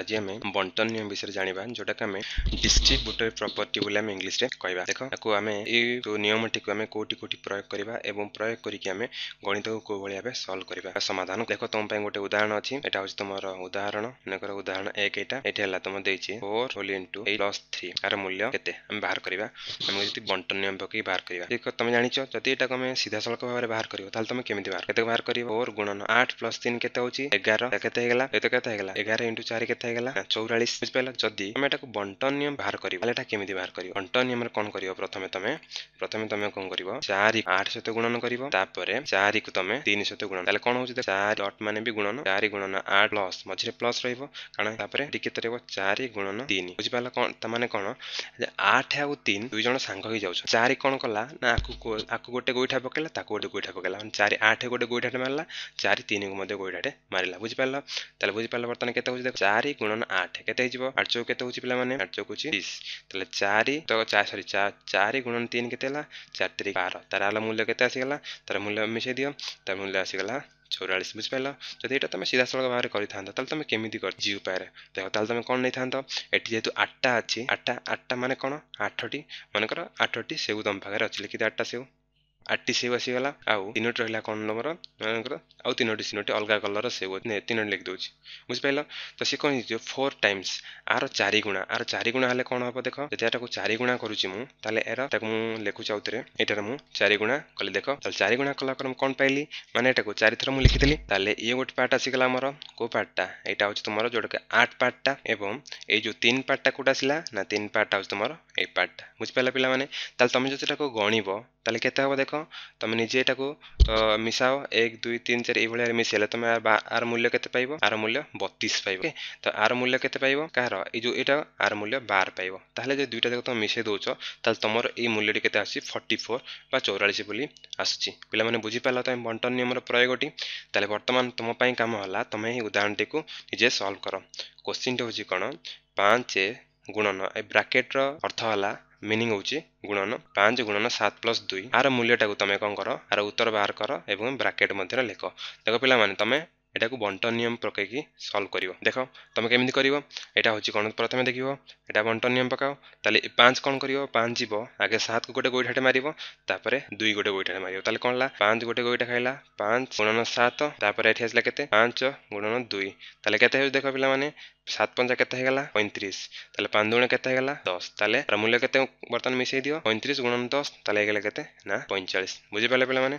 আজি আমি বণ্টন নিয়ম বিষয়ে জাঁয়া যেটা আমি ডিস্ট্রিব্ୟୁଟର প্রপর্টি বলে আমি ইংলিশে কহবা দেখ তাকে আমি এই নিয়মটি আমি কোটি কোটি প্রয়োগ করা এবং প্রয়োগ করি আমি গণিত কোভাবে ভাবে সলভ করা সমাধান দেখ তোমার গোটে উদাহরণ অছি এটা হচ্ছে তোমার উদাহরণ মনেকর উদাহরণ এক এটা এটি হল তোমার দিয়েছি ফোর হোল ইন্টু এই প্লস থ্রি এর মূল্য কেতে আমি বাহার করা আমি যদি বণ্টন নিয়ম পকাই বাহার করা তুমি জাঁচ যদি এটা আমি সিধাসলখ ভাবে বাহার করব তাহলে তুমি কেমি বাহার কেতে বাহার করব ফোর গুণন আট প্লস তিন কেতে হচ্ছে এগার কেতে হয়ে গেল এতে কেতে হয়ে গেল এগার ইন্টু চারি কেতে କେତେ ହେଇଗଲା ଚଉରାଳିଶ ବୁଝିପାରିଲା ଯଦି ଆମେ ଏଟାକୁ ବଣ୍ଟନ ନିୟମ ବାହାର କରିବ ତାହେଲେ ଏଟା କେମିତି ବାହାର କରିବ ବଣ୍ଟନ ନିୟମରେ କଣ କରିବ ପ୍ରଥମେ ତମେ ପ୍ରଥମେ ତମେ କଣ କରିବ ଚାରି ଆଠ ସହିତ ଗୁଣନ କରିବ ତାପରେ ଚାରିକୁ ତମେ ତିନି ସହିତ ଗୁଣନ ତାହେଲେ କଣ ହଉଛି ଚାରି ଡଟ୍ ମାନେ ବି ଗୁଣନ ଚାରି ଗୁଣନ ଆଠ ପ୍ଲସ୍ ମଝିରେ ପ୍ଲସ୍ ରହିବ କାରଣ ତାପରେ କେତେ ରହିବ ଚାରି ଗୁଣନ ତିନି ବୁଝିପାରିଲା କଣ ତା ମାନେ କଣ ଆଠ ଆଉ ତିନି ଦୁଇ ଜଣ ସାଙ୍ଗ ହେଇଯାଉଛନ୍ତି ଚାରି କଣ କଲା ନା ଆକୁ ଆକୁ ଗୋଟେ ଗୋଇଠା ପକେଇଲା ତାକୁ ଗୋଟେ ଗୋଇଠା ପକେଇଲା ଚାରି ଆଠ ଗୋଟେ ଗୋଇଠାଟେ ମାରିଲା ଚାରି ତିନିକୁ ମଧ୍ୟ ଗୋଇଠାଟେ ମାରିଲା ବୁଝିପାରିଲ ତାହେଲେ ବୁଝିପାରିଲ ବର୍ତ୍ତମାନ କେତେ ହଉଛି ଦେଖ ଚାରି ଗୁଣନ ଆଠ କେତେ ହେଇଯିବ ଆଠ ଚଉ କେତେ ହେଉଛି ପିଲାମାନେ ଆଠ ଚଉ ହେଉଛି ତିରିଶ ତାହେଲେ ଚାରି ତ ସରି ଚାରି ଗୁଣନ ତିନି କେତେ ହେଲା ଚାରି ତିରିଶ ବାର ତାର ହେଲା ମୂଲ୍ୟ କେତେ ଆସିଗଲା ତାର ମୂଲ୍ୟ ମିଶାଇ ଦିଅ ତାର ମୂଲ୍ୟ ଆସିଗଲା চৌরাশ বুঝিপাল যদি এটা তুমি সিধাসলখ ভাবে করে থাকে তাহলে তুমি কেমিতি কর জি উপায়ে দেখ তাহলে তুমি কোণ নিয়ে এটি যেহেতু আটটা আছে আটটা আটটা মানে কোণ আঠটি মনে কর আঠটি সেউ তোমার পাখে অনেক লিখিত আটটা সেউ ଆରଟି ସେଭ୍ ଆସିଗଲା ଆଉ ତିନୋଟି ରହିଲା କ'ଣ ନମ୍ବର ମାନଙ୍କର ଆଉ ତିନୋଟି ତିନୋଟି ଅଲଗା କଲର ସେଭ୍ ତିନୋଟି ଲେଖିଦେଉଛି ବୁଝିପାରିଲ ତ ସେ କ'ଣ ହେଇଯିବ ଫୋର୍ ଟାଇମ୍ସ ଆର ଚାରି ଗୁଣା ଆର ଚାରି ଗୁଣା ହେଲେ କ'ଣ ହେବ ଦେଖ ଯଦି ଏଟାକୁ ଚାରି ଗୁଣା କରୁଛି ମୁଁ ତାହେଲେ ଏର ତାକୁ ମୁଁ ଲେଖୁଛି ଆଉଥିରେ ଏଟାରେ ମୁଁ ଚାରି ଗୁଣା କଲି ଦେଖ ତାହେଲେ ଚାରି ଗୁଣା କଲା ପରେ ମୁଁ କ'ଣ ପାଇଲି ମାନେ ଏଟାକୁ ଚାରିଥର ମୁଁ ଲେଖିଥିଲି ତାହେଲେ ଇଏ ଗୋଟେ ପାର୍ଟ ଆସିଗଲା ଆମର କେଉଁ ପାର୍ଟଟା ଏଇଟା ହେଉଛି ତୁମର ଯେଉଁଟାକି ଆଠ ପାର୍ଟଟା ଏବଂ ଏଇ ଯେଉଁ ତିନି ପାର୍ଟଟା କେଉଁଟା ଆସିଲା ନା ତିନି ପାର୍ଟଟା ହେଉଛି ତୁମର ଏଇ ପାର୍ଟଟା ବୁଝିପାରିଲା ପିଲାମାନେ ତାହେଲେ ତମେ ଯଦି ଏଟାକୁ ଗଣିବ ତାହେଲେ କେତେ ହେବ ଦେଖ তুমি ନିଜେ ଏଟାକୁ ମିଶାଅ ଏକ ଦୁଇ ତିନି ଚାରି ଏଇଭଳିଆ ମିଶାଇଲେ ତମେ ଆର ମୂଲ୍ୟ କେତେ ପାଇବ ଆର ମୂଲ୍ୟ ବତିଶ ପାଇବ ଓକେ ତ ଆର ମୂଲ୍ୟ କେତେ ପାଇବ କାହାର ଏଇ ଯେଉଁ ଏଇଟା ଆର ମୂଲ୍ୟ ବାର ପାଇବ ତାହେଲେ ଯଦି ଦୁଇଟା ଯାକ ତମେ ମିଶାଇ ଦେଉଛ ତାହେଲେ ତମର ଏଇ ମୂଲ୍ୟଟି କେତେ ଆସୁଛି ଫର୍ଟି ଫୋର୍ ବା ଚଉରାଳିଶ ବୋଲି ଆସୁଛି ପିଲାମାନେ ବୁଝିପାରିଲ ତମେ ବଣ୍ଟନ ନିୟମର ପ୍ରୟୋଗଟି ତାହେଲେ ବର୍ତ୍ତମାନ ତୁମ ପାଇଁ କାମ ହେଲା ତମେ ଏହି ଉଦାହରଣଟିକୁ ନିଜେ ସଲ୍ଭ କର କୋଶ୍ଚିନ୍ଟି ହେଉଛି କ'ଣ ପାଞ୍ଚ ଗୁଣନ ଏ ବ୍ରାକେଟ୍ର ଅର୍ଥ ହେଲା मिनिंग होची गुणन 5 गुणन 7 प्लस 2 आर मूल्यटा को तमे कोन करो आर उत्तर बाहर करो एवं ब्रैकेट मध्ये लेखो देखो पिला माने तमे এটাকে বন্টন নিয়ম পকাইকি সলভ করিব দেখ তুমি কেমি করিব এটা হচ্ছে কোণ প্রথমে দেখিব এটা বন্টন নিয়ম পকাও তাহলে পাঁচ কোণ করিব পাঁচ যাব আগে সাতকে গোটে গোইঠাটে মারিব তাপরে দুই গোটে গোইঠাটে মারিব তাহলে কোণ হলা পাঁচ গোটে গোইটা খাইলা পাঁচ গুণন সাত তাপরে এটি আসলা কেতে পাঁচ গুণন দুই তাহলে কেতে হচ্ছে দেখ পিলামানে সাত পঞ্চা কেতে হয়ে গেলা পঁয়ত্রিশ তাহলে পাঁচ দুগুণ কেতে হয়ে গেলা দশ তাহলে তার মূল্য কেতে বর্তমান মিশাই দিও পঁয়ত্রিশ গুণন দশ তাহলে হয়ে গেলে কেতে না পঁয়চাশ বুঝিপারে পিলামানে